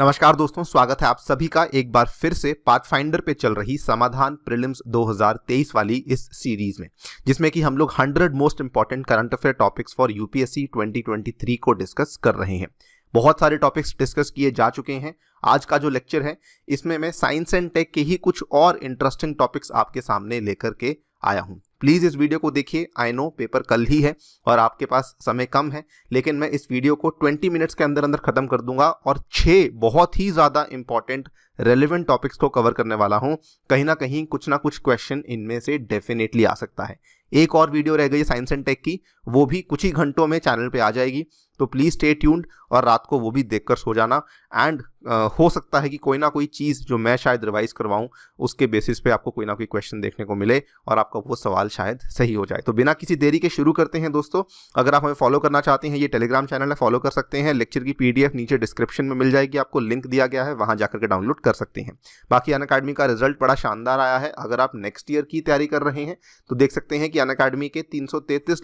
नमस्कार दोस्तों स्वागत है आप सभी का एक बार फिर से पाथफाइंडर पे चल रही समाधान प्रिलिम्स 2023 वाली इस सीरीज में जिसमें कि हम लोग 100 most important current affair topics for UPSC 2023 को डिस्कस कर रहे हैं बहुत सारे टॉपिक्स डिस्कस किए जा चुके हैं आज का जो लेक्चर है इसमें मैं साइंस एंड टेक के ही कुछ और इंटरेस्टिंग टॉपिक्स आपके सामने लेकर के आया हूँ प्लीज़ इस वीडियो को देखिए आई नो पेपर कल ही है और आपके पास समय कम है लेकिन मैं इस वीडियो को 20 मिनट्स के अंदर अंदर ख़त्म कर दूंगा और छः बहुत ही ज़्यादा इंपॉर्टेंट रेलिवेंट टॉपिक्स को कवर करने वाला हूँ कहीं ना कहीं कुछ ना कुछ क्वेश्चन इनमें से डेफिनेटली आ सकता है एक और वीडियो रह गई साइंस एंड टेक की वो भी कुछ ही घंटों में चैनल पे आ जाएगी तो प्लीज़ स्टे ट्यून्ड और रात को वो भी देखकर सो जाना एंड हो सकता है कि कोई ना कोई चीज़ जो मैं शायद रिवाइज करवाऊँ उसके बेसिस पे आपको कोई ना कोई क्वेश्चन देखने को मिले और आपका वो सवाल शायद सही हो जाए तो बिना किसी देरी के शुरू करते हैं दोस्तों अगर आप हमें फॉलो करना चाहते हैं ये टेलीग्राम चैनल है फॉलो कर सकते हैं लेक्चर की पी नीचे डिस्क्रिप्शन में मिल जाएगी आपको लिंक दिया गया है वहाँ जाकर के डाउनलोड कर सकते हैं बाकी अन का रिजल्ट बड़ा शानदार आया है अगर आप नेक्स्ट ईयर की तैयारी कर रहे हैं तो देख सकते हैं कि अन के तीन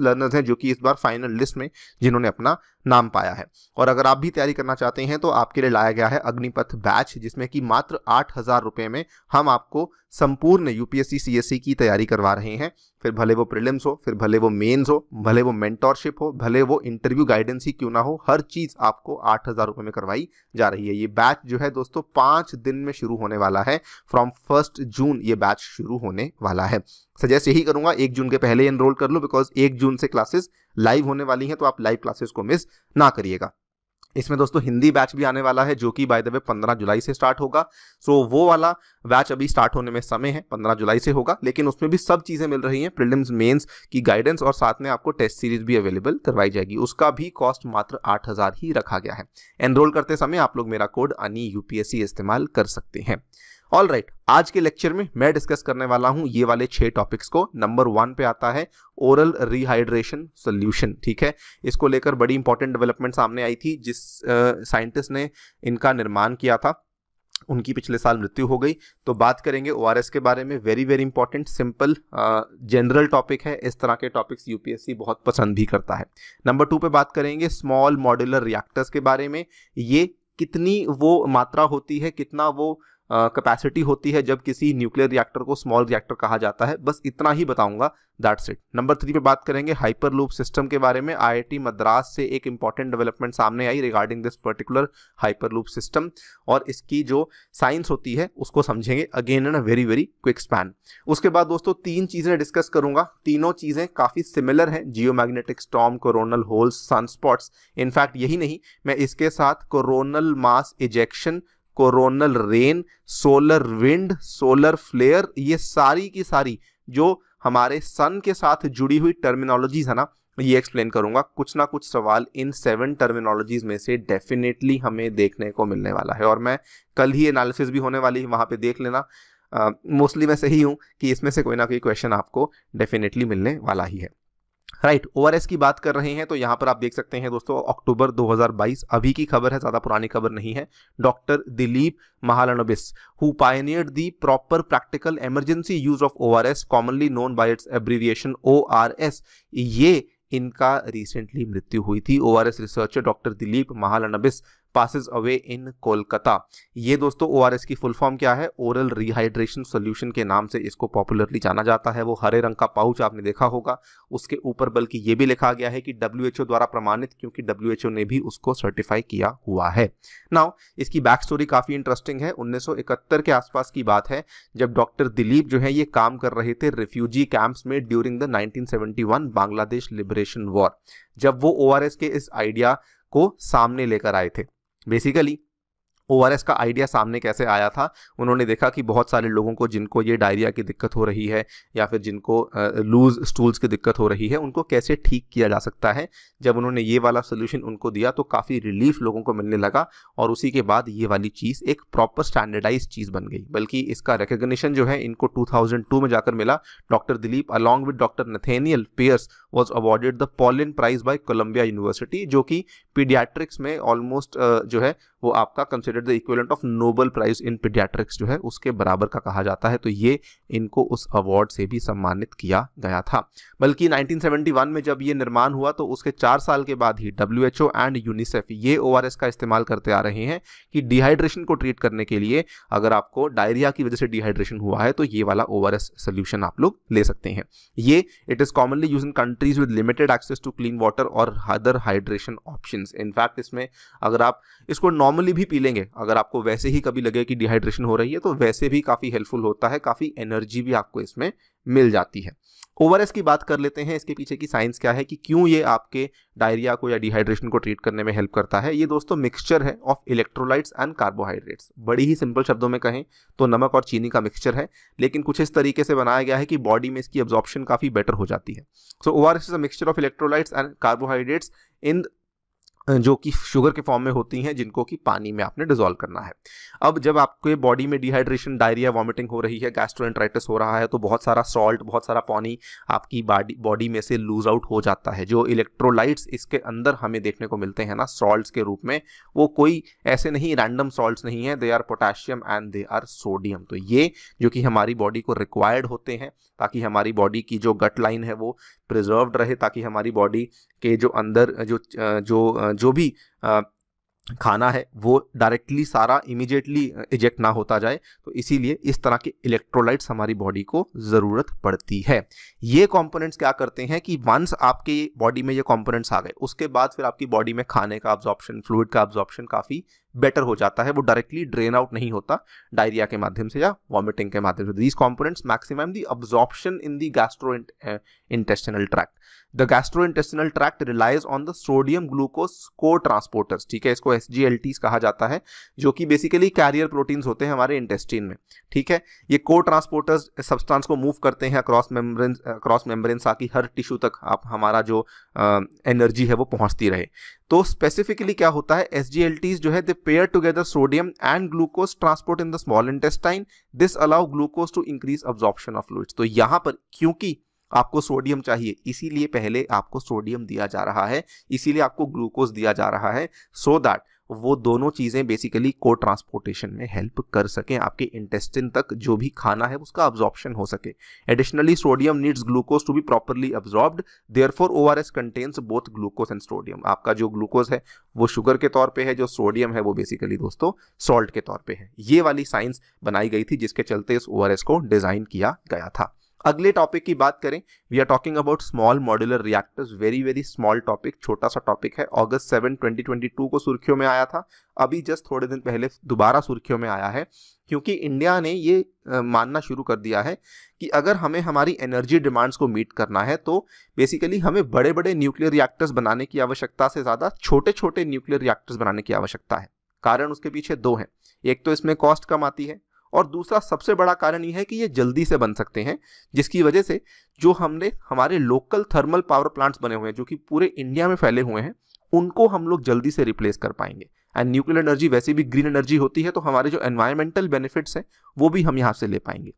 लर्नर्स हैं जो कि इस बार फाइनल लिस्ट में जिन्होंने अपना नाम पाया है और अगर आप भी तैयारी करना चाहते हैं तो आपके लिए लाया गया है अग्निपथ बैच जिसमें कि मात्र आठ हज़ार रुपये में हम आपको संपूर्ण यूपीएससी सीएससी की तैयारी करवा रहे हैं फिर भले वो प्रिलिम्स हो फिर भले वो मेंस हो भले वो मेंटोरशिप हो भले वो इंटरव्यू गाइडेंस ही क्यों ना हो हर चीज़ आपको आठ हज़ार रुपये में करवाई जा रही है ये बैच जो है दोस्तों पाँच दिन में शुरू होने वाला है फ्रॉम फर्स्ट जून ये बैच शुरू होने वाला है सजेस्ट यही करूंगा एक जून के पहले एनरोल कर लो बिकॉज एक जून से क्लासेस लाइव होने वाली हैं तो आप लाइव क्लासेस को मिस ना करिएगा इसमें दोस्तों हिंदी बैच भी आने वाला है जो कि बाय द वे 15 जुलाई से स्टार्ट होगा सो so, वो वाला बैच अभी स्टार्ट होने में समय है 15 जुलाई से होगा लेकिन उसमें भी सब चीज़ें मिल रही हैं प्रिलिम्स मेंस की गाइडेंस और साथ में आपको टेस्ट सीरीज भी अवेलेबल करवाई जाएगी उसका भी कॉस्ट मात्र आठ ही रखा गया है एनरोल करते समय आप लोग मेरा कोड अनी यूपीएससी इस्तेमाल कर सकते हैं ऑल राइट right, आज के लेक्चर में मैं डिस्कस करने वाला हूं ये वाले छह टॉपिक्स को नंबर वन पे आता है ओरल रिहाइड्रेशन सॉल्यूशन ठीक है इसको लेकर बड़ी इंपॉर्टेंट डेवलपमेंट सामने आई थी जिस साइंटिस्ट uh, ने इनका निर्माण किया था उनकी पिछले साल मृत्यु हो गई तो बात करेंगे ओ के बारे में very very important simple general topic है इस तरह के टॉपिक्स यूपीएससी बहुत पसंद भी करता है नंबर टू पे बात करेंगे स्मॉल मॉड्यूलर रिएक्टर्स के बारे में ये कितनी वो मात्रा होती है कितना वो कैपेसिटी होती है जब किसी न्यूक्लियर रिएक्टर को स्मॉल रिएक्टर कहा जाता है बस इतना ही बताऊंगा दैट्स इट नंबर थ्री पे बात करेंगे हाइपर लूप सिस्टम के बारे में आईआईटी मद्रास से एक इंपॉर्टेंट डेवलपमेंट सामने आई regarding this particular hyperloop system और इसकी जो साइंस होती है उसको समझेंगे again in a very very quick span उसके बाद दोस्तों तीन चीज़ें डिस्कस करूंगा तीनों चीज़ें काफ़ी सिमिलर हैं geomagnetic storm coronal holes sunspots in fact यही नहीं मैं इसके साथ coronal mass ejection coronal rain solar wind solar flare ये सारी की सारी जो हमारे सन के साथ जुड़ी हुई टर्मिनोलॉजीज है ना ये एक्सप्लेन करूंगा कुछ ना कुछ सवाल इन सेवन टर्मिनोलॉजीज में से डेफिनेटली हमें देखने को मिलने वाला है और मैं कल ही एनालिसिस भी होने वाली है वहां पे देख लेना मोस्टली uh, मैं सही हूँ कि इसमें से कोई ना कोई क्वेश्चन आपको डेफिनेटली मिलने वाला ही है राइट ओआरएस की बात कर रहे हैं तो यहाँ पर आप देख सकते हैं दोस्तों अक्टूबर 2022 अभी की खबर है ज़्यादा पुरानी खबर नहीं है doctor Dilip Mahalanobis who pioneer the proper practical emergency use of ORS commonly known by its abbreviation ORS ये इनका रिसेंटली मृत्यु हुई थी ORS researcher doctor Dilip Mahalanobis passes away in Kolkata ये दोस्तों ओ की फुल फॉर्म क्या है ओरल रिहाइड्रेशन सोल्यूशन के नाम से इसको पॉपुलरली जाना जाता है वो हरे रंग का पाउच आपने देखा होगा उसके ऊपर बल्कि ये भी लिखा गया है कि डब्ल्यू द्वारा प्रमाणित क्योंकि डब्ल्यू ने भी उसको सर्टिफाई किया हुआ है नाउ इसकी बैक स्टोरी काफ़ी इंटरेस्टिंग है इकहत्तर के आसपास की बात है जब डॉक्टर दिलीप जो है ये काम कर रहे थे रिफ्यूजी कैंप्स में during the one Bangladesh liberation war जब वो ओ के इस आइडिया को सामने लेकर आए थे बेसिकली ओ का आइडिया सामने कैसे आया था उन्होंने देखा कि बहुत सारे लोगों को जिनको ये डायरिया की दिक्कत हो रही है या फिर जिनको लूज स्टूल्स की दिक्कत हो रही है उनको कैसे ठीक किया जा सकता है जब उन्होंने ये वाला सोल्यूशन उनको दिया तो काफ़ी रिलीफ लोगों को मिलने लगा और उसी के बाद ये वाली चीज़ एक प्रॉपर स्टैंडर्डाइज चीज़ बन गई बल्कि इसका रिकग्निशन जो है इनको टू में जाकर मिला doctor Dilip along with doctor Nathaniel Pierce was awarded the Pollin prize by Columbia university जो कि पीडियाट्रिक्स में ऑलमोस्ट uh, जो है वो आपका considered the equivalent of Nobel prize in paediatrics जो है उसके बराबर का कहा जाता है तो ये इनको उस अवार्ड से भी सम्मानित किया गया था बल्कि 1971 में जब ये निर्माण हुआ तो उसके चार साल के बाद ही W H O and UNICEF ये ओ आर एस का इस्तेमाल करते आ रहे हैं कि डिहाइड्रेशन को ट्रीट करने के लिए अगर आपको डायरिया की वजह से डिहाइड्रेशन हुआ है तो ये वाला ओ आर एस सोल्यूशन आप लोग ले सकते हैं ये it is commonly use in country countries with limited access to clean water और अदर हाइड्रेशन ऑप्शन इनफैक्ट इसमें अगर आप इसको नॉर्मली भी पी लेंगे अगर आपको वैसे ही कभी लगे कि डिहाइड्रेशन हो रही है तो वैसे भी काफ़ी हेल्पफुल होता है काफ़ी एनर्जी भी आपको इसमें मिल जाती है ओवर की बात कर लेते हैं इसके पीछे की साइंस क्या है कि क्यों ये आपके डायरिया को या डिहाइड्रेशन को ट्रीट करने में हेल्प करता है ये दोस्तों मिक्सचर है ऑफ इलेक्ट्रोलाइट्स एंड कार्बोहाइड्रेट्स बड़ी ही सिंपल शब्दों में कहें तो नमक और चीनी का मिक्सचर है लेकिन कुछ इस तरीके से बनाया गया है कि बॉडी में इसकी एब्जॉर्प्शन काफ़ी बेटर हो जाती है so over is a mixture of electrolytes and carbohydrates in जो कि शुगर के फॉर्म में होती हैं जिनको कि पानी में आपने डिजोल्व करना है अब जब आपके बॉडी में डिहाइड्रेशन डायरिया वॉमिटिंग हो रही है गैस्ट्रोएंट्राइटिस हो रहा है तो बहुत सारा सॉल्ट बहुत सारा पानी आपकी बॉडी बॉडी में से लूज आउट हो जाता है जो इलेक्ट्रोलाइट्स इसके अंदर हमें देखने को मिलते हैं ना सॉल्ट के रूप में वो कोई ऐसे नहीं रैंडम सॉल्ट नहीं है they are potassium and they are sodium तो ये जो कि हमारी बॉडी को रिक्वायर्ड होते हैं ताकि हमारी बॉडी की जो गट लाइन है वो प्रिजर्व्ड रहे ताकि हमारी बॉडी के जो अंदर जो जो जो भी खाना है वो डायरेक्टली सारा इमिजिएटली इजेक्ट ना होता जाए तो इसीलिए इस तरह के इलेक्ट्रोलाइट्स हमारी बॉडी को ज़रूरत पड़ती है ये कंपोनेंट्स क्या करते हैं कि वंस आपके बॉडी में ये कंपोनेंट्स आ गए उसके बाद फिर आपकी बॉडी में खाने का ऑब्जॉर्प्शन फ्लूड का ऑब्जॉर्प्शन काफ़ी बेटर हो जाता है वो डायरेक्टली ड्रेन आउट नहीं होता डायरिया के माध्यम से या वॉमिटिंग के माध्यम से these components maximum the absorption in the gastrointestinal tract the gastrointestinal tract relies on the sodium glucose को ट्रांसपोर्टर्स ठीक है इसको एस जी एल टीज कहा जाता है जो कि बेसिकली कैरियर प्रोटीन्स होते हैं हमारे इंटेस्टिन में ठीक है ये को ट्रांसपोर्टर्स सब्सटांस को मूव करते हैं क्रॉस मेम्ब्रेन क्रॉस मेम्ब्रेन ताकि हर टिश्यू तक आप हमारा जो एनर्जी है वो पहुंचती रहे तो स्पेसिफिकली क्या होता है एस जी एल टीज जो है दे pair together sodium and glucose transport in the small intestine. This allow glucose to increase absorption of fluids. तो यहाँ पर क्योंकि आपको सोडियम चाहिए इसीलिए पहले आपको सोडियम दिया जा रहा है इसीलिए आपको ग्लूकोज दिया जा रहा है सो so दैट वो दोनों चीज़ें बेसिकली को ट्रांसपोर्टेशन में हेल्प कर सकें आपके इंटेस्टिन तक जो भी खाना है उसका अब्जॉर्प्शन हो सके additionally sodium needs glucose to be properly absorbed therefore O R S contains both glucose and sodium आपका जो ग्लूकोज है वो शुगर के तौर पे है जो सोडियम है वो बेसिकली दोस्तों सॉल्ट के तौर पे है ये वाली साइंस बनाई गई थी जिसके चलते इस ओ को डिज़ाइन किया गया था अगले टॉपिक की बात करें we are talking about small modular reactors very very small topic छोटा सा टॉपिक है अगस्त 7 2022 को सुर्खियों में आया था अभी जस्ट थोड़े दिन पहले दोबारा सुर्खियों में आया है क्योंकि इंडिया ने ये मानना शुरू कर दिया है कि अगर हमें हमारी एनर्जी डिमांड्स को मीट करना है तो बेसिकली हमें बड़े बड़े न्यूक्लियर रिएक्टर्स बनाने की आवश्यकता से ज़्यादा छोटे छोटे न्यूक्लियर रिएक्टर्स बनाने की आवश्यकता है कारण उसके पीछे दो हैं एक तो इसमें कॉस्ट कम आती है और दूसरा सबसे बड़ा कारण यह है कि ये जल्दी से बन सकते हैं जिसकी वजह से जो हमने हमारे लोकल थर्मल पावर प्लांट्स बने हुए हैं जो कि पूरे इंडिया में फैले हुए हैं उनको हम लोग जल्दी से रिप्लेस कर पाएंगे एंड न्यूक्लियर एनर्जी वैसे भी ग्रीन एनर्जी होती है तो हमारे जो एनवायरमेंटल बेनिफिट्स हैं वो भी हम यहाँ से ले पाएंगे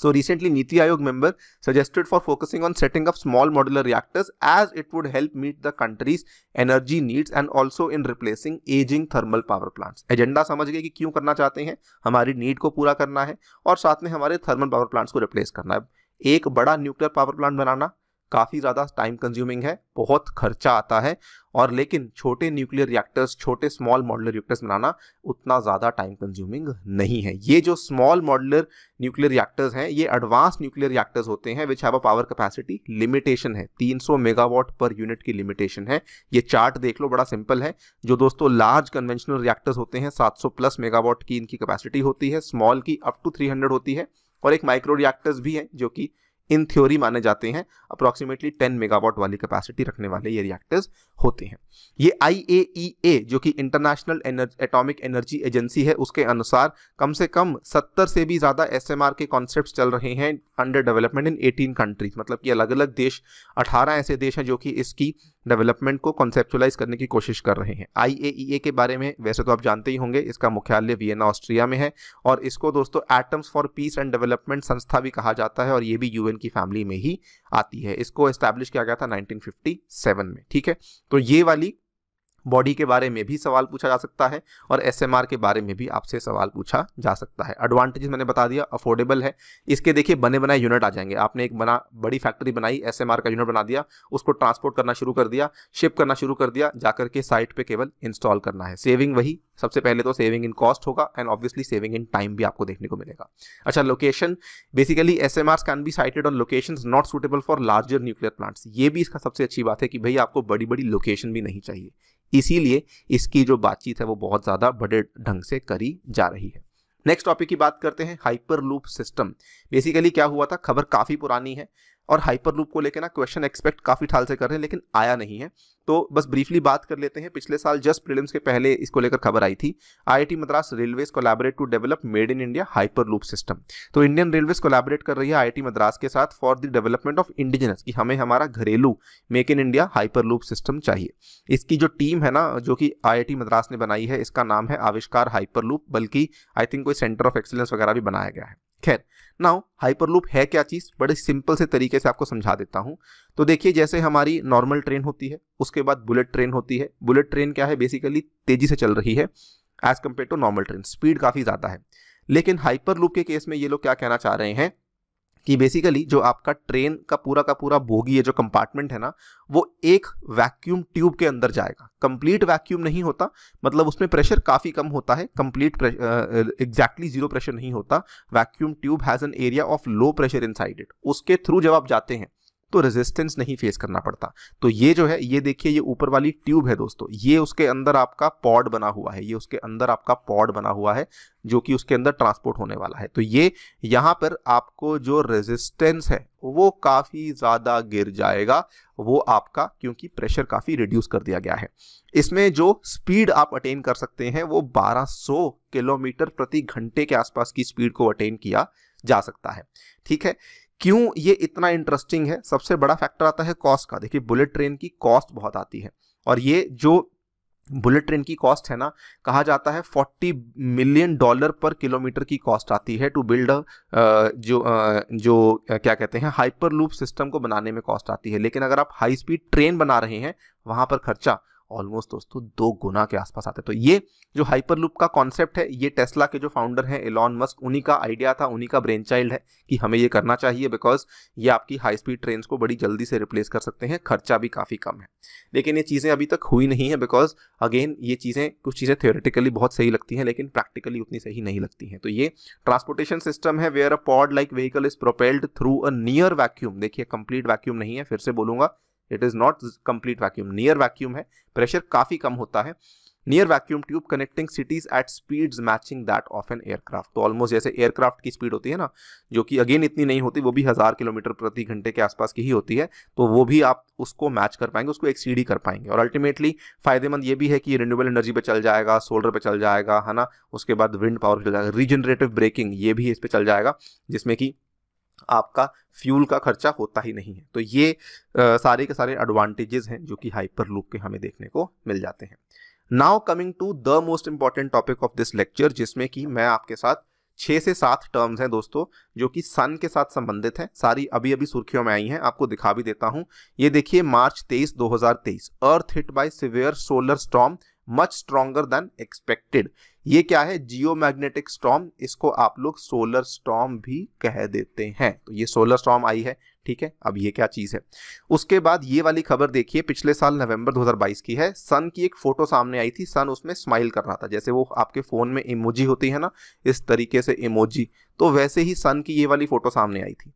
So recently Niti Aayog member suggested for focusing on setting up small modular reactors as it would help meet the country's energy needs and also in replacing aging thermal power plants. Agenda समझ गए कि क्यों करना चाहते हैं हमारी need को पूरा करना है और साथ में हमारे थर्मल पावर प्लांट्स को रिप्लेस करना है एक बड़ा न्यूक्लियर पावर प्लांट बनाना काफ़ी ज़्यादा टाइम कंज्यूमिंग है बहुत खर्चा आता है और लेकिन छोटे न्यूक्लियर रिएक्टर्स छोटे स्मॉल मॉडलर रिएक्टर्स बनाना उतना ज़्यादा टाइम कंज्यूमिंग नहीं है ये जो स्मॉल मॉडलर न्यूक्लियर रिएक्टर्स हैं ये एडवांस न्यूक्लियर रिएक्टर्स होते हैं which have a power capacity limitation है 300 मेगावाट पर यूनिट की लिमिटेशन है ये चार्ट देख लो बड़ा सिंपल है जो दोस्तों लार्ज कन्वेंशनल रिएक्टर्स होते हैं सात प्लस मेगावाट की इनकी कैपेसिटी होती है स्मॉल की अप टू थ्री होती है और एक माइक्रो रिएक्टर्स भी हैं जो कि इन थ्योरी माने जाते हैं अप्रॉक्सीमेटली 10 मेगावाट वाली कैपेसिटी रखने वाले ये रिएक्टर्स होते हैं ये आई e जो कि इंटरनेशनल एटॉमिक एनर्जी एजेंसी है उसके अनुसार कम से कम 70 से भी ज़्यादा एस के कॉन्सेप्ट चल रहे हैं अंडर डेवलपमेंट इन 18 कंट्रीज मतलब कि अलग अलग देश 18 ऐसे देश हैं जो कि इसकी डेवलपमेंट को कॉन्सेप्चुलाइज करने की कोशिश कर रहे हैं आई e के बारे में वैसे तो आप जानते ही होंगे इसका मुख्यालय वियना ऑस्ट्रिया में है और इसको दोस्तों atoms for peace and development संस्था भी कहा जाता है और ये भी यूएन की फैमिली में ही आती है इसको एस्टैब्लिश किया गया था 1957 में ठीक है तो ये वाली बॉडी के बारे में भी सवाल पूछा जा सकता है और एस के बारे में भी आपसे सवाल पूछा जा सकता है एडवांटेजेस मैंने बता दिया अफोर्डेबल है इसके देखिए बने बनाए यूनिट आ जाएंगे आपने एक बना बड़ी फैक्ट्री बनाई एस का यूनिट बना दिया उसको ट्रांसपोर्ट करना शुरू कर दिया शिप करना शुरू कर दिया जाकर के साइट पर केवल इंस्टॉल करना है सेविंग वही सबसे पहले तो सेविंग इन कॉस्ट होगा and obviously saving in time भी आपको देखने को मिलेगा अच्छा location basically S M R can be sited on location not suitable for larger nuclear plants ये भी इसका सबसे अच्छी बात है कि भाई आपको बड़ी बड़ी लोकेशन भी नहीं चाहिए इसीलिए इसकी जो बातचीत है वो बहुत ज़्यादा बड़े ढंग से करी जा रही है नेक्स्ट टॉपिक की बात करते हैं हाइपर लूप सिस्टम बेसिकली क्या हुआ था खबर काफ़ी पुरानी है और हाइपर लूप को लेकर ना क्वेश्चन एक्सपेक्ट काफ़ी ठाल से कर रहे हैं लेकिन आया नहीं है तो बस ब्रीफली बात कर लेते हैं पिछले साल जस्ट प्रीलिम्स के पहले इसको लेकर खबर आई थी IIT Madras railways collaborate to develop made in India hyperloop system तो इंडियन रेलवेज कोलैबोरेट कर रही है आईआईटी मद्रास के साथ for the development of indigenous कि हमें हमारा घरेलू make in India hyperloop system चाहिए इसकी जो टीम है ना जो कि आई मद्रास ने बनाई है इसका नाम है आविष्कार हाइपर लूप बल्कि आई थिंक कोई सेंटर ऑफ एक्सीलेंस वगैरह भी बनाया गया है खैर नाउ हाइपरलूप है क्या चीज़ बड़े सिंपल से तरीके से आपको समझा देता हूँ तो देखिए जैसे हमारी नॉर्मल ट्रेन होती है उसके बाद बुलेट ट्रेन होती है बुलेट ट्रेन क्या है बेसिकली तेज़ी से चल रही है as compare to normal train speed काफ़ी ज़्यादा है लेकिन हाइपर लूप के केस में ये लोग क्या कहना चाह रहे हैं कि बेसिकली जो आपका ट्रेन का पूरा का पूरा बोगी है जो कंपार्टमेंट है ना वो एक वैक्यूम ट्यूब के अंदर जाएगा कंप्लीट वैक्यूम नहीं होता मतलब उसमें प्रेशर काफ़ी कम होता है कंप्लीट एग्जैक्टली जीरो प्रेशर नहीं होता vacuum tube has an area of low pressure in it उसके थ्रू जब आप जाते हैं तो रेजिस्टेंस नहीं फेस करना पड़ता तो ये जो है ये देखिए ये ऊपर वाली ट्यूब है दोस्तों ये उसके अंदर आपका पॉड बना हुआ है ये उसके अंदर आपका पॉड बना हुआ है जो कि उसके अंदर ट्रांसपोर्ट होने वाला है तो ये यहाँ पर आपको जो रेजिस्टेंस है वो काफ़ी ज़्यादा गिर जाएगा वो आपका क्योंकि प्रेशर काफ़ी रिड्यूस कर दिया गया है इसमें जो स्पीड आप अटेन कर सकते हैं वो 1200 किलोमीटर प्रति घंटे के आसपास की स्पीड को अटेन किया जा सकता है ठीक है क्यों ये इतना इंटरेस्टिंग है सबसे बड़ा फैक्टर आता है कॉस्ट का देखिए बुलेट ट्रेन की कॉस्ट बहुत आती है और ये जो बुलेट ट्रेन की कॉस्ट है ना कहा जाता है 40 मिलियन डॉलर पर किलोमीटर की कॉस्ट आती है टू बिल्ड जो जो क्या कहते हैं हाइपर लूप सिस्टम को बनाने में कॉस्ट आती है लेकिन अगर आप हाई स्पीड ट्रेन बना रहे हैं वहां पर खर्चा ऑलमोस्ट दोस्तों दो गुना के आसपास आते तो ये जो हाइपर लूप का कॉन्सेप्ट है ये टेस्ला के जो फाउंडर हैं एलॉन मस्क उन्हीं का आइडिया था उन्हीं का ब्रेन चाइल्ड है कि हमें ये करना चाहिए बिकॉज ये आपकी हाई स्पीड ट्रेन को बड़ी जल्दी से रिप्लेस कर सकते हैं खर्चा भी काफ़ी कम है लेकिन ये चीज़ें अभी तक हुई नहीं है बिकॉज अगेन ये चीज़ें कुछ चीज़ें थियोरेटिकली बहुत सही लगती हैं लेकिन प्रैक्टिकली उतनी सही नहीं लगती हैं तो ये ट्रांसपोर्टेशन सिस्टम है where a pod like vehicle is propelled through a near vacuum देखिए कंप्लीट वैक्यूम नहीं है फिर से बोलूंगा it is not complete vacuum near vacuum है प्रेशर काफ़ी कम होता है near vacuum tube connecting cities at speed matching that of an aircraft तो ऑलमोस्ट जैसे एयरक्राफ्ट की स्पीड होती है ना जो कि अगेन इतनी नहीं होती वो भी हज़ार किलोमीटर प्रति घंटे के आसपास की ही होती है तो वो भी आप उसको मैच कर पाएंगे उसको एक्सीड ही कर पाएंगे और अल्टीमेटली फायदेमंद ये भी है कि रिन्यूबल एनर्जी पे चल जाएगा सोलर पर चल जाएगा है ना उसके बाद विंड पावर चल जाएगा रीजनरेटिव ब्रेकिंग ये भी इस पर चल जाएगा जिसमें कि आपका फ्यूल का खर्चा होता ही नहीं है तो ये आ, सारे के सारे एडवांटेजेस हैं जो कि हाइपर लूप के हमें देखने को मिल जाते हैं now coming to the most important topic of this lecture जिसमें कि मैं आपके साथ छः से सात टर्म्स हैं दोस्तों जो कि सन के साथ संबंधित हैं सारी अभी अभी सुर्खियों में आई हैं आपको दिखा भी देता हूं ये देखिए मार्च तेईस 2023 earth hit by severe solar storm much stronger than expected ये क्या है जियो मैग्नेटिक स्टॉम इसको आप लोग सोलर स्टॉम भी कह देते हैं तो ये सोलर स्टॉम आई है ठीक है अब ये क्या चीज़ है उसके बाद ये वाली खबर देखिए पिछले साल नवंबर 2022 की है सन की एक फ़ोटो सामने आई थी सन उसमें स्माइल कर रहा था जैसे वो आपके फ़ोन में इमोजी होती है ना इस तरीके से इमोजी तो वैसे ही सन की ये वाली फ़ोटो सामने आई थी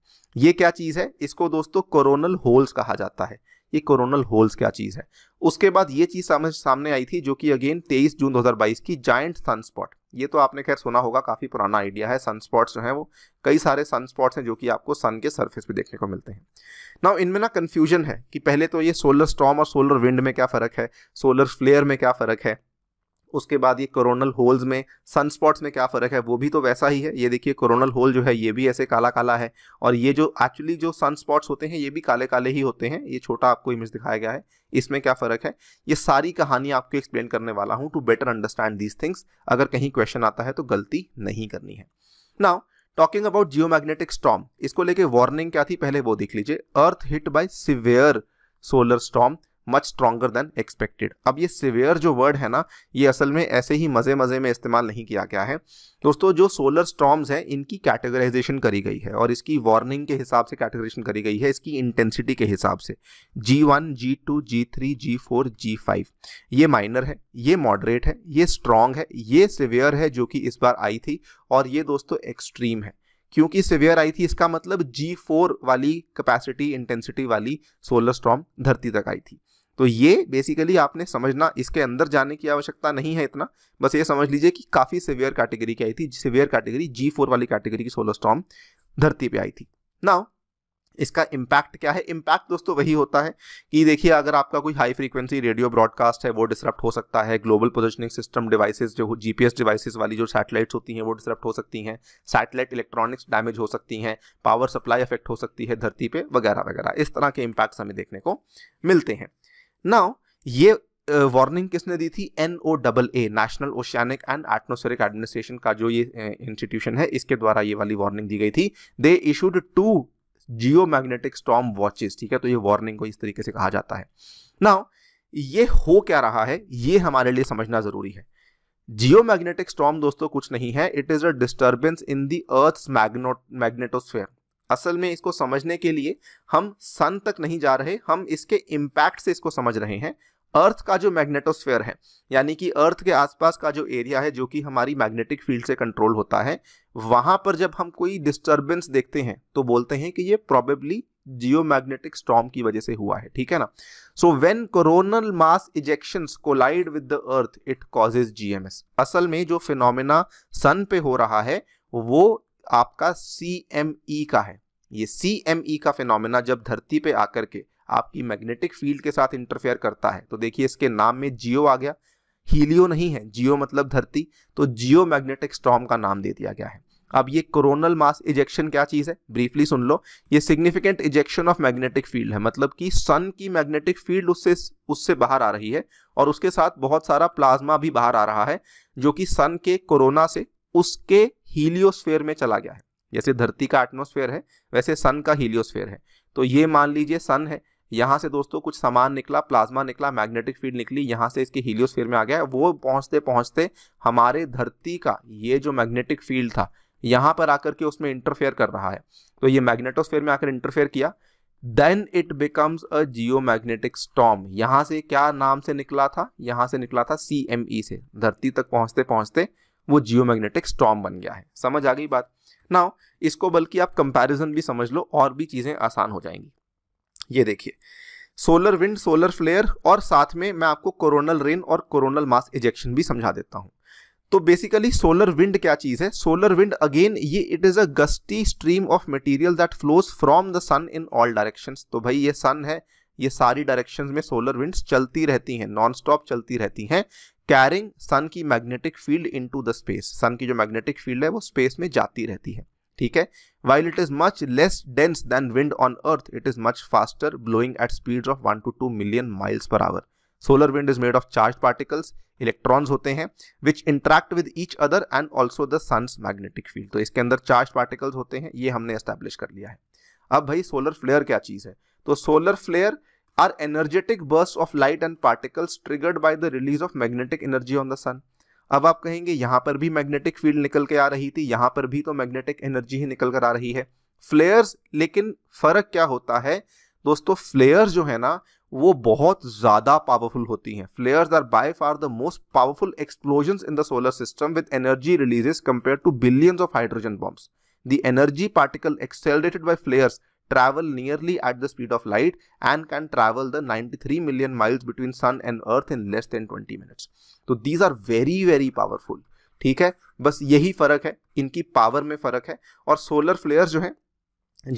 ये क्या चीज़ है इसको दोस्तों कोरोनल होल्स कहा जाता है ये कोरोनल होल्स क्या चीज़ है उसके बाद ये चीज़ समझ सामने आई थी जो कि अगेन 23 जून 2022 की जाइंट सनस्पॉट ये तो आपने खैर सुना होगा काफ़ी पुराना आइडिया है सनस्पॉट्स जो हैं वो कई सारे सनस्पॉट्स हैं जो कि आपको सन के सर्फेस पे देखने को मिलते हैं ना इनमें ना कन्फ्यूजन है कि पहले तो ये सोलर स्टॉम और सोलर विंड में क्या फ़र्क है सोलर फ्लेयर में क्या फ़र्क है उसके बाद ये कोरोनल होल्स में सनस्पॉट्स में क्या फ़र्क है वो भी तो वैसा ही है ये देखिए कोरोनल होल जो है ये भी ऐसे काला काला है और ये जो एक्चुअली जो सनस्पॉट्स होते हैं ये भी काले काले ही होते हैं ये छोटा आपको इमेज दिखाया गया है इसमें क्या फ़र्क है ये सारी कहानी आपको एक्सप्लेन करने वाला हूँ to better understand these things अगर कहीं क्वेश्चन आता है तो गलती नहीं करनी है now talking about geomagnetic storm इसको लेके वार्निंग क्या थी पहले वो देख लीजिए earth hit by severe solar storm much stronger than expected अब ये सिवियर जो वर्ड है ना ये असल में ऐसे ही मज़े मज़े में इस्तेमाल नहीं किया गया है दोस्तों जो सोलर स्टॉम्स हैं इनकी कैटेगराइजेशन करी गई है और इसकी वार्निंग के हिसाब से कैटेगराइजेशन करी गई है इसकी इंटेंसिटी के हिसाब से G one G two G three G four G five ये माइनर है ये मॉडरेट है ये स्ट्रॉन्ग है ये सिवियर है जो कि इस बार आई थी और ये दोस्तों एक्सट्रीम है क्योंकि सिवियर आई थी इसका मतलब जी फोर वाली कैपेसिटी इंटेंसिटी वाली सोलर स्ट्रॉम धरती तक आई थी तो ये बेसिकली आपने समझना इसके अंदर जाने की आवश्यकता नहीं है इतना बस ये समझ लीजिए कि काफ़ी सिवियर कैटेगरी की आई थी सिवियर कैटेगरी जी फोर वाली कैटेगरी की सोलर स्टॉम धरती पे आई थी ना इसका इम्पैक्ट क्या है इम्पैक्ट दोस्तों वही होता है कि देखिए अगर आपका कोई हाई फ्रीक्वेंसी रेडियो ब्रॉडकास्ट है वो डिसरप्ट हो सकता है ग्लोबल पोजिशनिंग सिस्टम डिवाइसेस जो जीपीएस डिवाइसेस वाली जो सैटेलाइट्स होती हैं वो डिसरप्ट हो सकती हैं सैटेलाइट इलेक्ट्रॉनिक्स डैमेज हो सकती हैं पावर सप्लाई अफेक्ट हो सकती है धरती पर वगैरह वगैरह इस तरह के इम्पैक्ट्स हमें देखने को मिलते हैं नाउ ये वार्निंग uh, किसने दी थी N O double A national oceanic and atmospheric administration का जो ये इंस्टीट्यूशन uh, है इसके द्वारा ये वाली वार्निंग दी गई थी they issued to geomagnetic storm watches ठीक है तो ये वार्निंग को इस तरीके से कहा जाता है नाउ ये हो क्या रहा है ये हमारे लिए समझना जरूरी है जियो मैग्नेटिक स्टॉम दोस्तों कुछ नहीं है it is a disturbance in the earth magnetosphere असल में इसको समझने के लिए हम सन तक नहीं जा रहे हम इसके इम्पैक्ट से इसको समझ रहे हैं अर्थ का जो मैग्नेटोस्फेयर है यानी कि अर्थ के आसपास का जो एरिया है जो कि हमारी मैग्नेटिक फील्ड से कंट्रोल होता है वहां पर जब हम कोई डिस्टर्बेंस देखते हैं तो बोलते हैं कि ये प्रॉबेबली जियो मैग्नेटिक स्टॉम की वजह से हुआ है ठीक है ना so when coronal mass ejection collide with the earth it causes GMS असल में जो फिनोमिना सन पे हो रहा है वो आपका सी एम ई का है ये सी एम ई का फिनोमिना जब धरती पे आकर के आपकी मैग्नेटिक फील्ड के साथ इंटरफेयर करता है तो देखिए इसके नाम में जियो आ गया हीलियो नहीं है जियो मतलब धरती तो जियो मैग्नेटिक स्टॉम का नाम दे दिया गया है अब ये कोरोनल मास इजेक्शन क्या चीज़ है ब्रीफली सुन लो ये significant ejection of magnetic field है मतलब कि सन की मैग्नेटिक फील्ड उससे उससे बाहर आ रही है और उसके साथ बहुत सारा प्लाज्मा भी बाहर आ रहा है जो कि सन के कोरोना से उसके हीलियोस्फेयर में चला गया है जैसे धरती का एटमोसफेयर है वैसे सन का हीलियोस्फेयर है तो ये मान लीजिए सन है यहाँ से दोस्तों कुछ सामान निकला प्लाज्मा निकला मैग्नेटिक फील्ड निकली यहाँ से इसके हीलियोस्फेयर में आ गया वो पहुँचते पहुँचते हमारे धरती का ये जो मैग्नेटिक फील्ड था यहाँ पर आकर के उसमें इंटरफेयर कर रहा है तो ये मैग्नेटोस्फेयर में आकर इंटरफेयर किया then it becomes a geomagnetic storm यहाँ से क्या नाम से निकला था यहाँ से निकला था सी एम ई से धरती तक पहुँचते पहुँचते वो जियो मैग्नेटिक स्टॉम बन गया है समझ आ गई बात ना इसको बल्कि आप कंपैरिजन भी समझ लो और भी चीज़ें आसान हो जाएंगी ये देखिए सोलर विंड सोलर फ्लेयर और साथ में मैं आपको कोरोनल रेन और कोरोनल मास इजेक्शन भी समझा देता हूँ तो बेसिकली सोलर विंड क्या चीज़ है सोलर विंड अगेन ये it is a gusty stream of material that flows from the sun in all directions तो भाई ये सन है ये सारी डायरेक्शंस में सोलर विंड्स चलती रहती हैं नॉन स्टॉप चलती रहती हैं कैरिंग सन की magnetic field into the space sun की जो मैग्नेटिक फील्ड है वो स्पेस में जाती रहती है ठीक है while it is much less dense than wind on earth it is much faster blowing at speed of one to two million miles per hour solar wind is made of charge particles electrons होते हैं which interact with each other and also the sun's magnetic field तो इसके अंदर charge particles होते हैं ये हमने establish कर लिया है अब भाई सोलर फ्लेयर क्या चीज़ है तो solar flare are energetic bursts of light and particles triggered by the release of magnetic energy on the sun. अब आप कहेंगे यहाँ पर भी मैग्नेटिक फील्ड निकल के आ रही थी यहाँ पर भी तो मैग्नेटिक एनर्जी ही निकल कर आ रही है फ्लेयर्स लेकिन फर्क क्या होता है दोस्तों फ्लेयर्स जो है ना वो बहुत ज़्यादा पावरफुल होती हैं flares are by far the most powerful explosion in the solar system with energy releases compare to billions of hydrogen bombs the energy particle accelerated by flares travel nearly at the speed of light and can travel the 93 million miles between sun and earth in less than 20 minutes तो these are very very powerful ठीक है बस यही फर्क है इनकी power में फर्क है और सोलर फ्लेयर जो है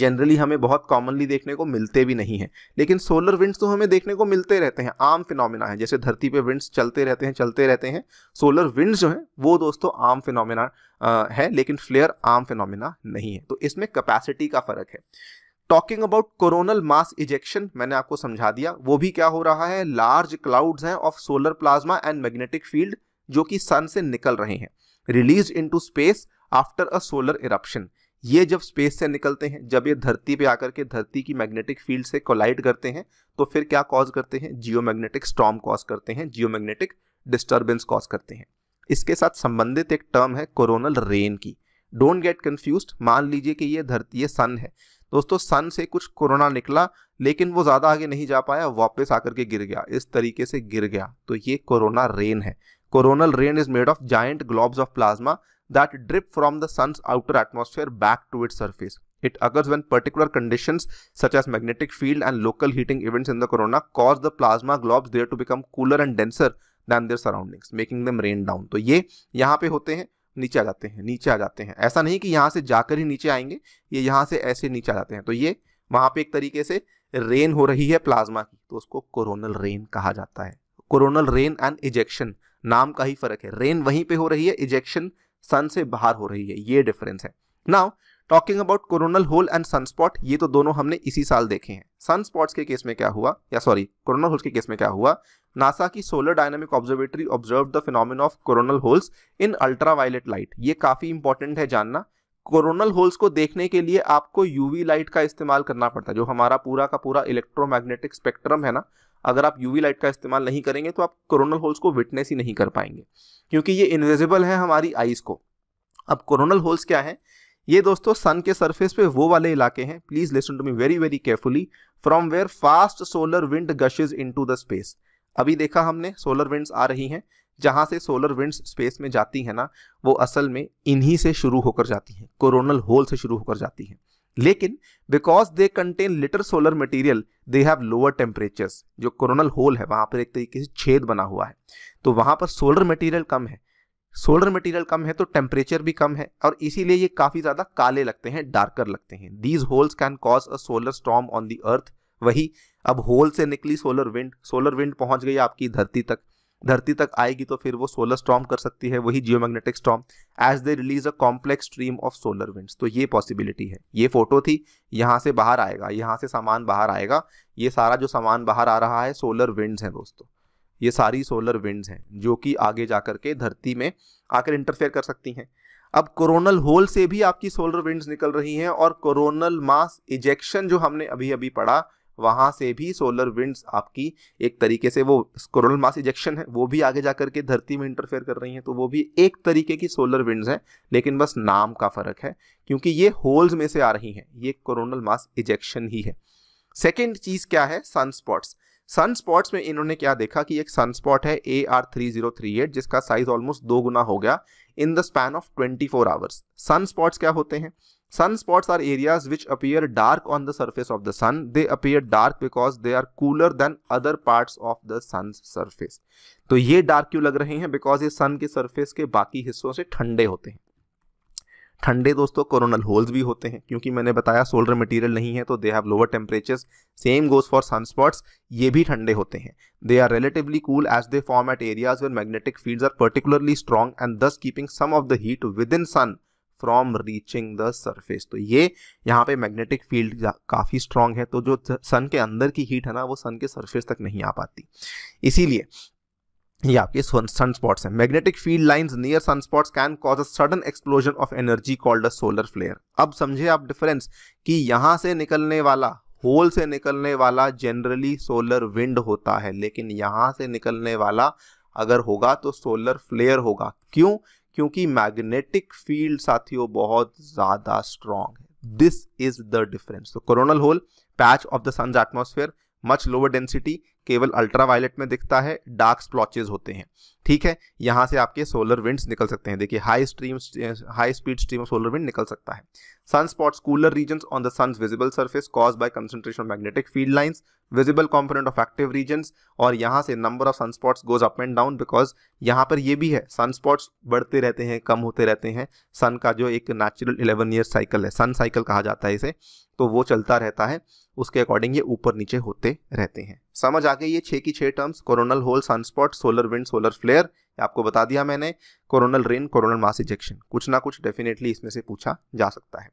जनरली हमें बहुत कॉमनली देखने को मिलते भी नहीं हैं लेकिन सोलर विंड्स तो हमें देखने को मिलते रहते हैं आम फिनोमिना है जैसे धरती पे विंड्स चलते रहते हैं चलते रहते हैं सोलर विंड्स जो हैं वो दोस्तों आम फिनोमिना है लेकिन फ्लेयर आम फिनोमिना नहीं है तो इसमें कैपेसिटी का फ़र्क है talking about coronal mass ejection मैंने आपको समझा दिया वो भी क्या हो रहा है लार्ज क्लाउड्स हैं of solar plasma and magnetic field जो कि सन से निकल रहे हैं release into space after a solar eruption ये जब स्पेस से निकलते हैं जब ये धरती पे आकर के धरती की मैग्नेटिक फील्ड से कोलाइड करते हैं तो फिर क्या कॉज करते हैं जियो मैग्नेटिक स्टॉम कॉज करते हैं जियो मैग्नेटिक डिस्टर्बेंस कॉज करते हैं इसके साथ संबंधित एक टर्म है कोरोनल रेन की डोंट गेट कन्फ्यूज मान लीजिए कि ये धरती ये सन है दोस्तों सन से कुछ कोरोना निकला लेकिन वो ज्यादा आगे नहीं जा पाया वापस आकर के गिर गया इस तरीके से गिर गया तो ये कोरोना रेन है coronal rain is made of giant globe of plasma that drip from the sun outer atmosphere back to its surface it occurs when particular condition such as magnetic field and local heating events in the corona cause the plasma globes there to become cooler and denser than their surroundings making them rain down तो ये यहाँ पे होते हैं नीचे आ जाते हैं नीचे आ जाते हैं ऐसा नहीं कि यहाँ से जाकर ही नीचे आएंगे ये यहाँ से ऐसे नीचे आ जाते हैं तो ये वहाँ पे एक तरीके से रेन हो रही है प्लाज्मा की तो उसको कोरोनल रेन कहा जाता है कोरोनल रेन एंड इजेक्शन नाम का ही फर्क है रेन वहीं पे हो रही है इजेक्शन सन से बाहर हो रही है ये डिफरेंस है now talking about coronal hole and sunspot ये तो दोनों हमने इसी साल देखे हैं सनस्पॉट्स के केस में क्या हुआ या सॉरी कोरोनल होल्स के केस में क्या हुआ नासा की solar dynamic observatory observe the phenomenon of coronal holes in ultraviolet light ये काफ़ी इंपॉर्टेंट है जानना कोरोनल होल्स को देखने के लिए आपको यूवी लाइट का इस्तेमाल करना पड़ता है जो हमारा पूरा का पूरा इलेक्ट्रोमैग्नेटिक स्पेक्ट्रम है ना अगर आप यूवी लाइट का इस्तेमाल नहीं करेंगे तो आप कोरोनल होल्स को विटनेस ही नहीं कर पाएंगे क्योंकि ये इनविजिबल है हमारी आईज को अब कोरोनल होल्स क्या है ये दोस्तों सन के सरफेस पे वो वाले इलाके हैं please listen to me very very carefully from where fast solar wind gushes into the space अभी देखा हमने सोलर विंड्स आ रही हैं जहां से सोलर विंड्स स्पेस में जाती हैं ना वो असल में इन्हीं से शुरू होकर जाती हैं कोरोनल होल से शुरू होकर जाती हैं लेकिन because they contain little solar material they have lower temperatures जो कोरोनल होल है वहां पर एक तरीके से छेद बना हुआ है तो वहां पर सोलर मटेरियल कम है सोलर मटेरियल कम है तो टेम्परेचर भी कम है और इसीलिए ये काफ़ी ज़्यादा काले लगते हैं डार्कर लगते हैं these holes can cause a solar storm on the earth वही अब होल से निकली सोलर विंड सोलर विंड पहुंच गई आपकी धरती तक धरती तक आएगी तो फिर वो सोलर स्टॉम कर सकती है वही geomagnetic storm as they release a complex stream of solar winds तो ये पॉसिबिलिटी है ये फोटो थी यहाँ से बाहर आएगा यहाँ से सामान बाहर आएगा ये सारा जो सामान बाहर आ रहा है सोलर विंड्स हैं दोस्तों ये सारी सोलर विंड्स हैं जो कि आगे जा कर के धरती में आकर इंटरफेयर कर सकती हैं अब कोरोनल होल से भी आपकी सोलर विंड्स निकल रही हैं और कोरोनल मास इजेक्शन जो हमने अभी अभी पढ़ा वहाँ से भी सोलर विंड्स आपकी एक तरीके से वो कोरोनल मास इजेक्शन है वो भी आगे जा करके धरती में इंटरफेयर कर रही हैं तो वो भी एक तरीके की सोलर विंड्स हैं लेकिन बस नाम का फ़र्क है क्योंकि ये होल्स में से आ रही हैं ये कोरोनल मास इजेक्शन ही है सेकेंड चीज़ क्या है सनस्पॉट्स सन स्पॉट्स में इन्होंने क्या देखा कि एक सन स्पॉट है A R three zero three eight जिसका साइज ऑलमोस्ट दो गुना हो गया in the span of twenty four hours sunspots क्या होते हैं sunspots are areas which appear dark on the surface of the sun they appear dark because they are cooler than other part of the sun surface तो ये dark क्यों लग रहे हैं because ये सन के सर्फेस के बाकी हिस्सों से ठंडे होते हैं ठंडे दोस्तों कोरोनल होल्स भी होते हैं क्योंकि मैंने बताया सोलर मटेरियल नहीं है तो they have lower temperatures same goes for sunspots ये भी ठंडे होते हैं they are relatively cool as they form at areas where magnetic fields are particularly strong and thus keeping some of the heat within sun from reaching the surface तो ये यहाँ पे magnetic field काफ़ी strong है तो जो सन के अंदर की हीट है ना वो सन के सर्फेस तक नहीं आ पाती इसीलिए ये आपके स्पॉट्स हैं magnetic field lines near sunspots can cause a sudden explosion of energy called a solar flare अब समझे आप डिफरेंस कि यहाँ से निकलने वाला होल से निकलने वाला जनरली सोलर विंड होता है लेकिन यहाँ से निकलने वाला अगर होगा तो सोलर फ्लेयर होगा क्यों क्योंकि मैग्नेटिक फील्ड साथियों बहुत ज़्यादा स्ट्रांग है दिस इज द डिफरेंस तो coronal hole patch of the sun's atmosphere much lower density केवल अल्ट्रावायलेट में दिखता है डार्क स्प्लॉचेज होते हैं ठीक है यहाँ से आपके सोलर विंड्स निकल सकते हैं देखिए high stream high speed stream of solar wind निकल सकता है Sunspots, cooler regions on the sun's visible surface caused by concentration of magnetic field lines, visible component of active regions और यहाँ से number of sunspots goes up and down because यहाँ पर ये भी है sunspots बढ़ते रहते हैं कम होते रहते हैं sun का जो एक natural 11 year cycle है sun cycle कहा जाता है इसे तो वो चलता रहता है उसके अकॉर्डिंग ये ऊपर नीचे होते रहते हैं समझ आ गए ये छः की छः terms coronal hole sunspot solar wind solar flare आपको बता दिया मैंने coronal rain coronal mass ejection कुछ ना कुछ डेफिनेटली इसमें से पूछा जा सकता है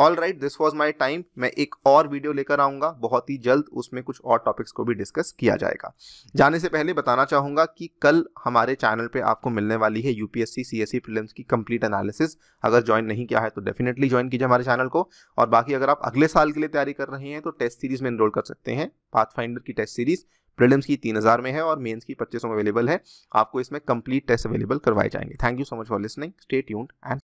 all right this was my time मैं एक और वीडियो लेकर आऊंगा बहुत ही जल्द उसमें कुछ और टॉपिक्स को भी डिस्कस किया जाएगा जाने से पहले बताना चाहूंगा कि कल हमारे चैनल पे आपको मिलने वाली है यूपीएससी सीएससी प्रीलिम्स की कंप्लीट एनालिसिस अगर ज्वाइन नहीं किया है तो डेफिनेटली ज्वाइन कीजिए हमारे चैनल को और बाकी अगर आप अगले साल के लिए तैयारी कर रहे हैं तो टेस्ट सीरीज में इनरोल कर सकते हैं पाथ फाइंडर की टेस्ट सीरीज प्रीलिम्स की तीन हज़ार में है और मेंस की पच्चीस में अवेलेबल है आपको इसमें कंप्लीट टेस्ट अवेलेबल करवाए जाएंगे thank you so much for listening stay tuned and